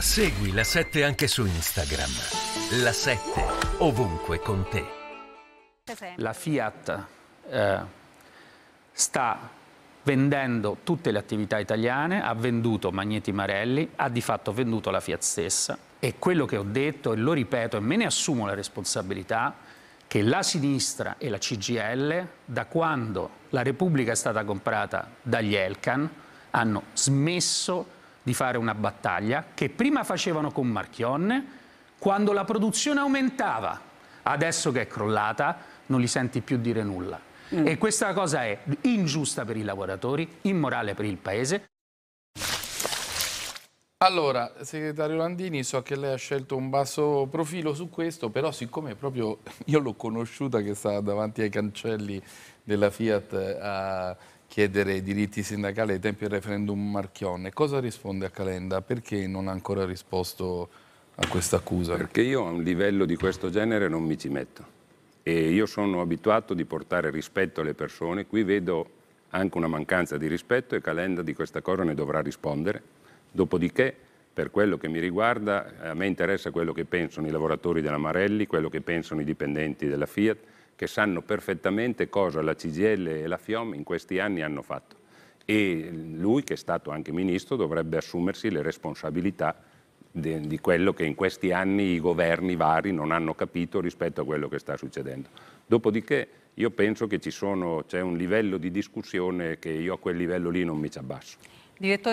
Segui la 7 anche su Instagram. La 7 ovunque con te. La Fiat eh, sta vendendo tutte le attività italiane, ha venduto Magneti Marelli, ha di fatto venduto la Fiat stessa e quello che ho detto e lo ripeto e me ne assumo la responsabilità che la sinistra e la CGL da quando la Repubblica è stata comprata dagli Elcan, hanno smesso di di fare una battaglia che prima facevano con Marchionne quando la produzione aumentava. Adesso che è crollata non li senti più dire nulla. Mm. E questa cosa è ingiusta per i lavoratori, immorale per il Paese. Allora, segretario Landini, so che lei ha scelto un basso profilo su questo, però siccome proprio io l'ho conosciuta che stava davanti ai cancelli della Fiat a eh, chiedere i diritti sindacali ai tempi del referendum Marchionne. Cosa risponde a Calenda? Perché non ha ancora risposto a questa accusa? Perché io a un livello di questo genere non mi ci metto. E io sono abituato di portare rispetto alle persone, qui vedo anche una mancanza di rispetto e Calenda di questa cosa ne dovrà rispondere. Dopodiché, per quello che mi riguarda, a me interessa quello che pensano i lavoratori della Marelli, quello che pensano i dipendenti della Fiat, che sanno perfettamente cosa la CGL e la FIOM in questi anni hanno fatto. E lui, che è stato anche ministro, dovrebbe assumersi le responsabilità de, di quello che in questi anni i governi vari non hanno capito rispetto a quello che sta succedendo. Dopodiché io penso che c'è un livello di discussione che io a quel livello lì non mi ci abbasso. Direttore